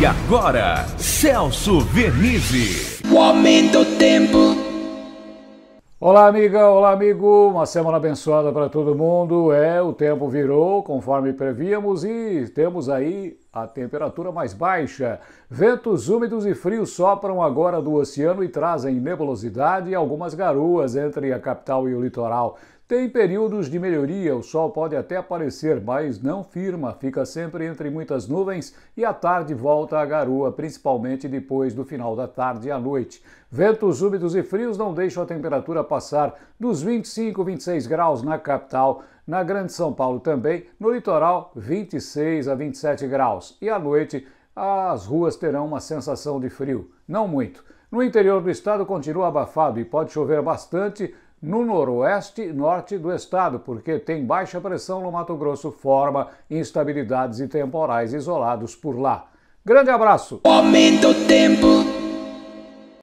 E agora, Celso Vernizzi. O aumento do tempo. Olá, amiga, olá, amigo. Uma semana abençoada para todo mundo. É, o tempo virou conforme prevíamos e temos aí a temperatura mais baixa. Ventos úmidos e frios sopram agora do oceano e trazem nebulosidade e algumas garoas entre a capital e o litoral. Tem períodos de melhoria, o sol pode até aparecer, mas não firma, fica sempre entre muitas nuvens e à tarde volta a garoa, principalmente depois do final da tarde e à noite. Ventos úmidos e frios não deixam a temperatura passar dos 25, 26 graus na capital. Na Grande São Paulo também, no litoral, 26 a 27 graus. E à noite, as ruas terão uma sensação de frio, não muito. No interior do estado continua abafado e pode chover bastante no noroeste e norte do estado, porque tem baixa pressão no Mato Grosso, forma instabilidades e temporais isolados por lá. Grande abraço! Aumenta o tempo!